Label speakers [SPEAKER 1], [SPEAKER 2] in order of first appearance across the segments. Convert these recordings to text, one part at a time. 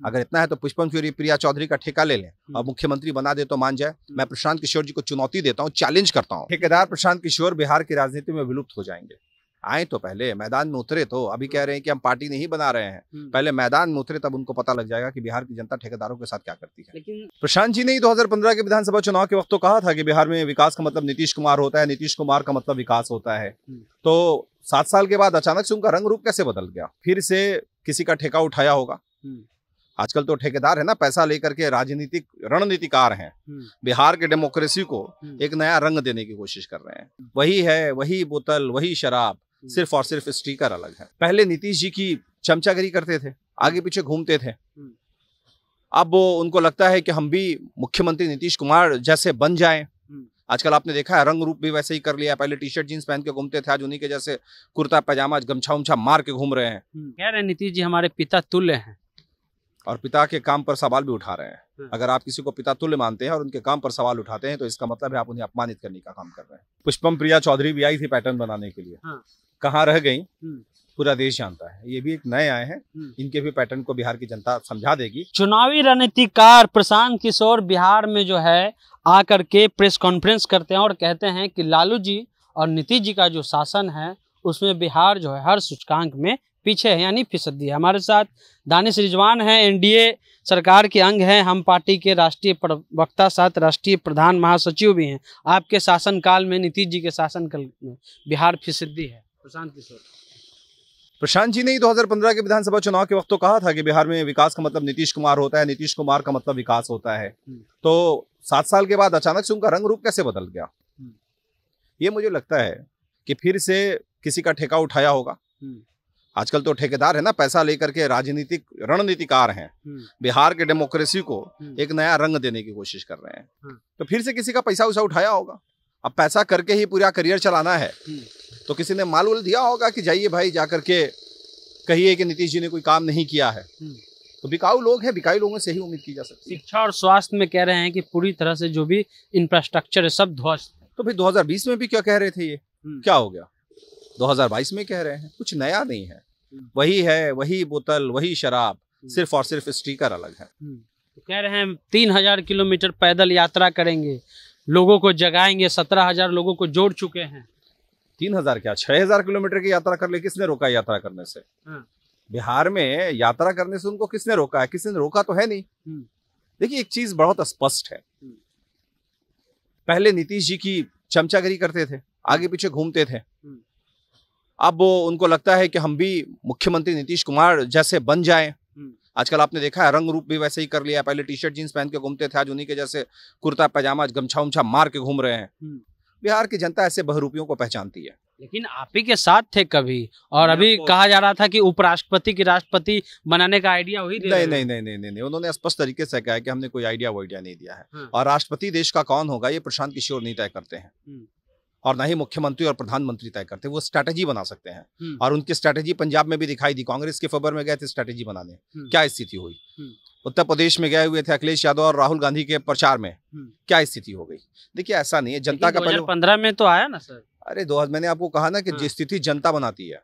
[SPEAKER 1] हम्म। अगर इतना है तो पुष्पम क्यूरी प्रिया चौधरी का ठेका ले लें हम्म। और मुख्यमंत्री बना दे तो मान जाए हम्म। मैं प्रशांत किशोर जी को चुनौती देता हूँ चैलेंज करता हूँ ठेकेदार प्रशांत किशोर बिहार की राजनीति में विलुप्त हो जाएंगे आए तो पहले मैदान में उतरे तो अभी कह रहे हैं कि हम पार्टी नहीं बना रहे हैं पहले मैदान में उतरे तब उनको पता लग जाएगा कि बिहार की जनता ठेकेदारों के साथ क्या करती है लेकिन प्रशांत जी ने 2015 के विधानसभा चुनाव के वक्त तो कहा था कि बिहार में विकास का मतलब नीतीश कुमार होता है नीतीश कुमार का मतलब विकास होता है तो सात साल के बाद अचानक से उनका रंग रूप कैसे बदल गया फिर से किसी का ठेका उठाया होगा आजकल तो ठेकेदार है ना पैसा लेकर के राजनीतिक रणनीतिकार हैं हम्म। बिहार के डेमोक्रेसी को हम्म। एक नया रंग देने की कोशिश कर रहे हैं हम्म। वही है वही बोतल वही शराब सिर्फ और सिर्फ स्टीकर अलग है पहले नीतीश जी की चमचागिरी करते थे आगे पीछे घूमते थे अब उनको लगता है कि हम भी मुख्यमंत्री नीतीश कुमार जैसे बन जाए आजकल आपने देखा है रंग रूप भी वैसे ही कर लिया पहले टी शर्ट जीन्स पहन के घूमते थे आज उन्हीं के जैसे कुर्ता पैजामा गमछा उमछा मार के घूम रहे हैं
[SPEAKER 2] कह रहे हैं नीतीश जी हमारे पिता तुल्य
[SPEAKER 1] हैं और पिता के काम पर सवाल भी उठा रहे हैं हम्म। अगर आप किसी को पिता तुल्य मानते हैं और उनके काम पर सवाल उठाते हैं तो इसका मतलब है आप उन्हें अपमानित करने का काम कर रहे हैं पुष्पम प्रिया चौधरी भी आई थी पैटर्न बनाने के लिए हाँ। कहाँ रह गई हम्म। पूरा देश जानता है ये भी एक नए आए हैं हम्म। इनके भी पैटर्न को बिहार की जनता समझा देगी चुनावी
[SPEAKER 2] रणनीतिकार प्रशांत किशोर बिहार में जो है आकर के प्रेस कॉन्फ्रेंस करते हैं और कहते हैं कि लालू जी और नीतीश जी का जो शासन है उसमें बिहार जो है हर सूचकांक में पीछे है यानी फीसदी है हमारे साथ दानिश रिजवान हैं एनडीए सरकार के अंग हैं हम पार्टी के राष्ट्रीय प्रवक्ता साथ राष्ट्रीय प्रधान महासचिव भी हैं आपके शासनकाल में नीतीश जी के शासनकाल में बिहार फीसदी है प्रशांत किशोर
[SPEAKER 1] प्रशांत जी ने ही 2015 के विधानसभा चुनाव के वक्त तो कहा था कि बिहार में विकास का मतलब नीतीश कुमार होता है नीतीश कुमार का मतलब विकास होता है हम्म। तो सात साल के बाद अचानक से उनका रंग रूप कैसे बदल गया हम्म। ये मुझे लगता है कि फिर से किसी का ठेका उठाया होगा हम्म। आजकल तो ठेकेदार है ना पैसा लेकर के राजनीतिक रणनीतिकार हैं हम्म। बिहार के डेमोक्रेसी को हम्म। एक नया रंग देने की कोशिश कर रहे हैं हम्म। तो फिर से किसी का पैसा उसा उठाया होगा अब पैसा करके ही पूरा करियर चलाना है तो किसी ने माल उल दिया होगा कि जाइए भाई जा करके कहिए कि नीतीश जी ने कोई काम नहीं किया है तो बिकाऊ लोग हैं बिकाऊ लोगों से ही उम्मीद की जा सकती है
[SPEAKER 2] शिक्षा और स्वास्थ्य में कह रहे हैं कि पूरी तरह से जो भी इंफ्रास्ट्रक्चर
[SPEAKER 1] है सब ध्वस्त तो भाई 2020 में भी क्या कह रहे थे ये क्या हो गया 2022 में कह रहे हैं कुछ नया नहीं है हम्म। वही है वही बोतल वही शराब हम्म। सिर्फ और सिर्फ स्टीकर अलग है हम्म।
[SPEAKER 2] तो कह रहे हैं तीन हजार किलोमीटर पैदल यात्रा करेंगे लोगों को जगाएंगे सत्रह हजार लोगों को जोड़ चुके हैं
[SPEAKER 1] तीन हजार क्या छह हजार किलोमीटर की यात्रा कर ले किसने रोका यात्रा करने से हाँ। बिहार में यात्रा करने से उनको किसने रोका है किसने रोका तो है नहीं देखिए एक चीज बहुत स्पष्ट है पहले नीतीश जी की चमचागिरी करते थे आगे पीछे घूमते थे अब उनको लगता है कि हम भी मुख्यमंत्री नीतीश कुमार जैसे बन जाएं हम्म। आजकल आपने देखा है रंग रूप भी वैसे ही कर लिया पहले टी शर्ट जींस पहन के घूमते थे आज उन्हीं के जैसे कुर्ता पैजामा गमछा उमछा मार के घूम रहे हैं हम्म। बिहार की जनता ऐसे बहरूपियों को पहचानती है लेकिन आप ही के साथ थे कभी
[SPEAKER 2] और अभी कहा जा रहा था कि उपराष्ट्रपति की राष्ट्रपति बनाने का आइडिया हुई नहीं
[SPEAKER 1] नहीं नहीं नहीं नहीं उन्होंने स्पष्ट तरीके से कहा कि हमने कोई आइडिया वो आइडिया नहीं दिया है हाँ। और राष्ट्रपति देश का कौन होगा ये प्रशांत किशोर नहीं तय करते हैं हम्म। और ना ही मुख्यमंत्री और प्रधानमंत्री तय करते वो स्ट्रैटेजी बना सकते हैं हम्म। और उनकी स्ट्रैटेजी पंजाब में भी दिखाई दी कांग्रेस के फबर में गए थे स्ट्रैटेजी बनाने हम्म। क्या स्थिति हुई हम्म। उत्तर प्रदेश में गए हुए थे अखिलेश यादव और राहुल गांधी के प्रचार में क्या स्थिति हो गई देखिए ऐसा नहीं है जनता का पंद्रह
[SPEAKER 2] में तो आया ना सर
[SPEAKER 1] अरे दो मैंने आपको कहा ना कि हाँ। जिस स्थिति जनता बनाती है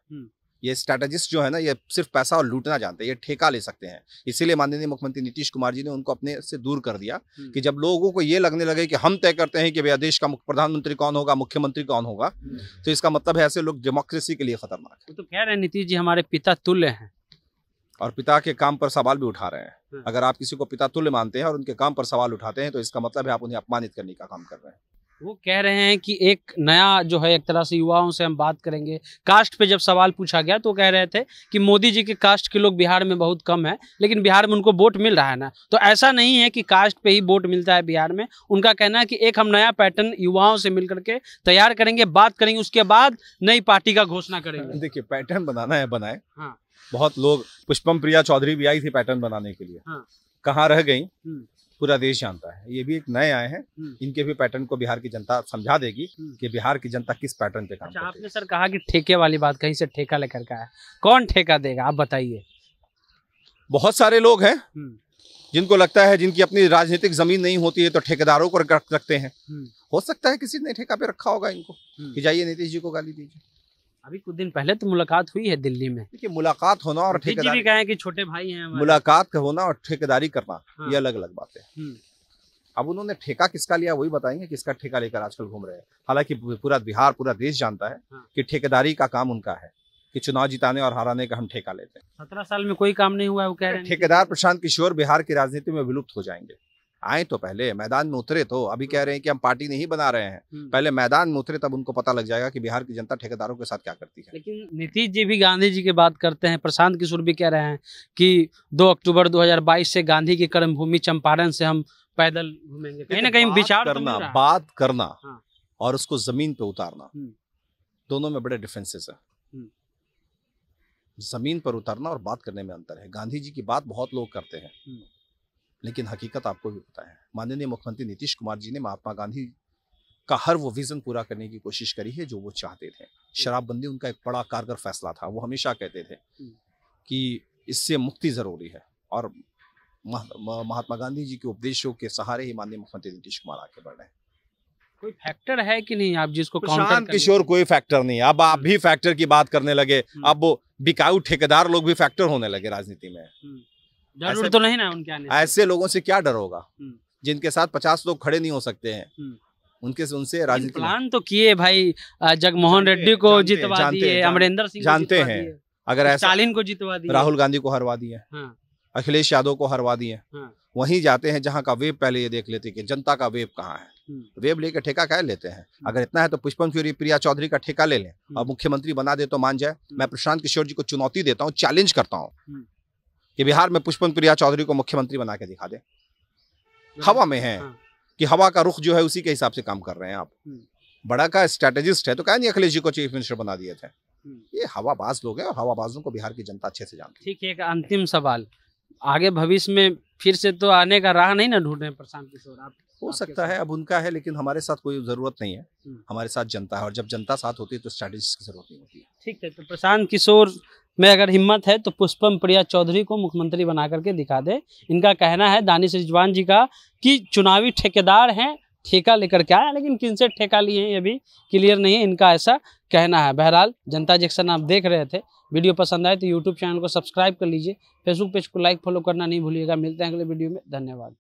[SPEAKER 1] ये स्ट्रैटेजिस्ट जो है ना ये सिर्फ पैसा और लूटना जानते हैं ये ठेका ले सकते हैं इसीलिए माननीय मुख्यमंत्री नीतीश कुमार जी ने उनको अपने से दूर कर दिया हम्म। कि जब लोगों को ये लगने लगे कि हम तय करते हैं कि भैया देश का प्रधानमंत्री कौन होगा मुख्यमंत्री कौन होगा हम्म। तो इसका मतलब है ऐसे लोग डेमोक्रेसी के लिए खतरनाक
[SPEAKER 2] है तो कह रहे हैं नीतीश जी हमारे पिता तुल्य हैं
[SPEAKER 1] और पिता के काम पर सवाल भी उठा रहे हैं हाँ। अगर आप किसी को पिता तुल्य मानते हैं और उनके काम पर सवाल उठाते हैं तो इसका मतलब है आप उन्हें अपमानित करने का काम कर रहे हैं
[SPEAKER 2] वो कह रहे हैं कि एक नया जो है एक तरह से युवाओं से हम बात करेंगे कास्ट पे जब सवाल पूछा गया तो कह रहे थे कि मोदी जी के कास्ट के लोग बिहार में बहुत कम है लेकिन बिहार में उनको वोट मिल रहा है ना तो ऐसा नहीं है कि कास्ट पे ही वोट मिलता है बिहार में उनका कहना है कि एक हम नया पैटर्न युवाओं से मिल करके तैयार करेंगे बात करेंगे उसके बाद नई पार्टी का घोषणा करेंगे
[SPEAKER 1] देखिए पैटर्न बनाना है बनाए हाँ बहुत लोग पुष्पम प्रिया चौधरी भी आई थी पैटर्न बनाने के लिए हाँ। कहाँ रह गई हम्म। पूरा देश जानता है ये भी एक नए आए हैं हम्म। इनके भी पैटर्न को बिहार की जनता समझा देगी हम्म। कि बिहार की जनता किस पैटर्न पे काम अच्छा,
[SPEAKER 2] आपने सर कहा कि ठेके वाली बात कहीं से
[SPEAKER 1] ठेका लेकर का है कौन ठेका देगा आप बताइए बहुत सारे लोग हैं हम्म। जिनको लगता है जिनकी अपनी राजनीतिक जमीन नहीं होती है तो ठेकेदारों को रखते हैं हो सकता है किसी ने ठेका पे रखा होगा इनको कि जाइए नीतीश जी को गाली दीजिए अभी कुछ दिन पहले तो मुलाकात हुई है दिल्ली में देखिए मुलाकात होना और ठेकेदारी कहें कि छोटे भाई हैं मुलाकात का होना और ठेकेदारी करना हाँ। ये अलग अलग बात है हम्म। अब उन्होंने ठेका किसका लिया वही बताएंगे किसका ठेका लेकर आजकल घूम रहे हैं हालांकि पूरा बिहार पूरा देश जानता है हाँ। की ठेकेदारी का काम उनका है कि चुनाव जिताने और हराने का हम ठेका लेते
[SPEAKER 2] हैं सत्रह साल में कोई काम नहीं हुआ है वो कह रहे हैं
[SPEAKER 1] ठेकेदार प्रशांत किशोर बिहार की राजनीति में विलुप्त हो जाएंगे आए तो पहले मैदान में उतरे तो अभी कह रहे हैं कि हम पार्टी नहीं बना रहे हैं पहले मैदान में उतरे तब उनको पता लग जाएगा कि बिहार की जनता ठेकेदारों के साथ क्या करती
[SPEAKER 3] है लेकिन
[SPEAKER 2] नीतीश जी भी गांधी जी की बात करते हैं प्रशांत किशोर भी कह रहे हैं कि 2 अक्टूबर 2022 से गांधी की कर्मभूमि चंपारण से हम पैदल घूमेंगे कहीं ना कहीं विचार तो करना
[SPEAKER 1] बात करना हाँ। और उसको जमीन पे उतारना दोनों में बड़े डिफरेंसेस है जमीन पर उतरना और बात करने में अंतर है गांधी जी की बात बहुत लोग करते हैं लेकिन हकीकत आपको भी पता है माननीय मुख्यमंत्री नीतीश कुमार जी ने महात्मा गांधी का हर वो विजन पूरा करने की कोशिश करी है जो वो चाहते थे शराबबंदी उनका एक बड़ा कारगर फैसला था वो हमेशा कहते थे कि इससे मुक्ति ज़रूरी है और महात्मा गांधी जी के उपदेशों के सहारे ही माननीय मुख्यमंत्री नीतीश कुमार आगे बढ़ रहे हैं कोई
[SPEAKER 2] फैक्टर है कि नहीं आप जिसको प्रशांत
[SPEAKER 1] किशोर कोई फैक्टर नहीं अब आप भी फैक्टर की बात करने लगे हम्म। अब बिकाऊ ठेकेदार लोग भी फैक्टर होने लगे राजनीति में हम्म।
[SPEAKER 3] जरूर तो नहीं ना उनके आने ऐसे
[SPEAKER 1] लोगों से क्या डर होगा हम्म। जिनके साथ पचास लोग खड़े नहीं हो सकते हैं हम्म। उनके से उनसे राजनीति प्लान
[SPEAKER 2] तो किए भाई जगमोहन रेड्डी को जितवा दिए अमरिंदर सिंह
[SPEAKER 1] जानते हैं अगर स्टालिन को जितवा दिए राहुल गांधी को हरवा दिए हाँ। अखिलेश यादव को हरवा दिए हाँ। वहीं जाते हैं जहाँ का वेब पहले ये देख लेते कि जनता का वेब कहाँ है हम्म। वेब लेके ठेका क्या लेते हैं अगर इतना है तो पुष्पम फ्यूरी प्रिया चौधरी का ठेका ले लें और मुख्यमंत्री बना दे तो मान जाए मैं प्रशांत किशोर जी को चुनौती देता हूँ चैलेंज करता हूँ कि बिहार में पुष्पन प्रिया चौधरी को मुख्यमंत्री बना के दिखा दे हाँ। हवा में है हाँ। कि हवा का रुख जो है उसी के हिसाब से काम कर रहे हैं आप हम्म। बड़ा का स्ट्रेटेजिस्ट है तो कहा नहीं अखिलेश जी को चीफ मिनिस्टर बना दिए थे
[SPEAKER 3] हम्म।
[SPEAKER 1] ये हवाबाज लोग हैं और हवाबाजों को बिहार की जनता अच्छे से जानती है ठीक है एक
[SPEAKER 2] अंतिम सवाल आगे भविष्य में फिर से तो आने का राह नहीं ना ढूंढ रहे प्रशांत किशोर आप
[SPEAKER 1] हो सकता है अब उनका है लेकिन हमारे साथ कोई जरूरत नहीं है हम्म। हमारे साथ जनता है और जब जनता साथ होती है तो स्ट्रैटेजी की जरूरत नहीं होती है
[SPEAKER 2] ठीक है तो प्रशांत किशोर में अगर हिम्मत है तो पुष्पम प्रिया चौधरी को मुख्यमंत्री बना करके दिखा दे इनका कहना है दानिश रिजवान जी का कि चुनावी ठेकेदार हैं ठेका लेकर के आया लेकिन किनसे ठेका लिए हैं ये भी क्लियर नहीं है इनका ऐसा कहना है बहरहाल जनता जैक्शन आप देख रहे थे वीडियो पसंद आए तो यूट्यूब चैनल को सब्सक्राइब कर लीजिए फेसबुक पेज को लाइक फॉलो करना नहीं भूलिएगा मिलते हैं अगले वीडियो में धन्यवाद